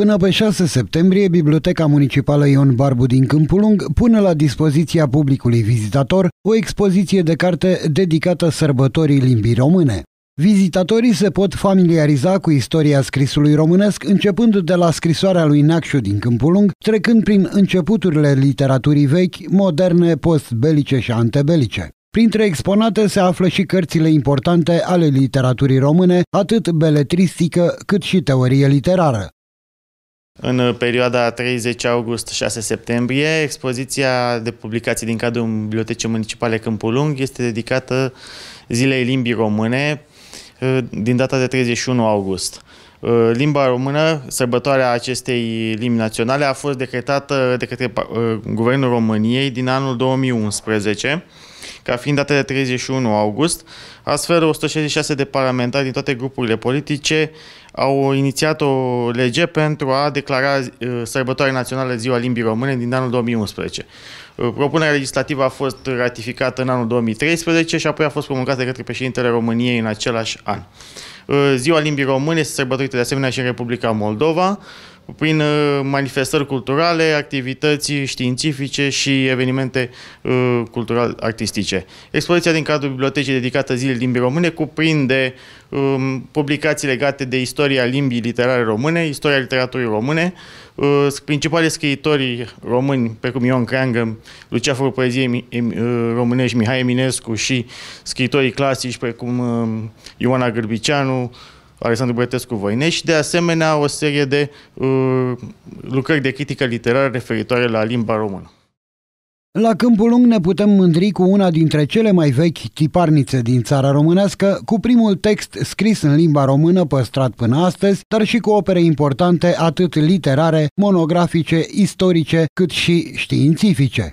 Până pe 6 septembrie, Biblioteca Municipală Ion Barbu din Câmpulung pune la dispoziția publicului vizitator o expoziție de carte dedicată sărbătorii limbii române. Vizitatorii se pot familiariza cu istoria scrisului românesc începând de la scrisoarea lui Neacșu din Câmpulung, trecând prin începuturile literaturii vechi, moderne, postbelice și antebelice. Printre exponate se află și cărțile importante ale literaturii române, atât beletristică cât și teorie literară. În uh, perioada 30 august-6 septembrie, expoziția de publicații din cadrul Bibliotecii Municipale Câmpul Lung este dedicată Zilei Limbii Române uh, din data de 31 august. Uh, limba română, sărbătoarea acestei limbi naționale, a fost decretată de către Guvernul României din anul 2011 ca fiind data de 31 august. Astfel, 166 de parlamentari din toate grupurile politice au inițiat o lege pentru a declara uh, sărbătoarea națională Ziua Limbii Române din anul 2011. Uh, propunerea legislativă a fost ratificată în anul 2013 și apoi a fost promulgată către președintele României în același an. Uh, Ziua Limbii Române este sărbătorită de asemenea și în Republica Moldova prin uh, manifestări culturale, activități științifice și evenimente uh, cultural-artistice. Expoziția din cadrul bibliotecii dedicată Zilei Limbii Române cuprinde um, publicații legate de istoria limbii literare române, istoria literaturii române, uh, principale scriitorii români, precum Ion Creangă, Luceafărul Poeziei Românești, Mihai Eminescu și scriitorii clasici, precum um, Ioana Gârbiceanu, Alexandru Bătescu Voinești și de asemenea o serie de uh, lucrări de critică literară referitoare la limba română. La Câmpul Lung ne putem mândri cu una dintre cele mai vechi tiparnițe din țara românească, cu primul text scris în limba română păstrat până astăzi, dar și cu opere importante atât literare, monografice, istorice, cât și științifice.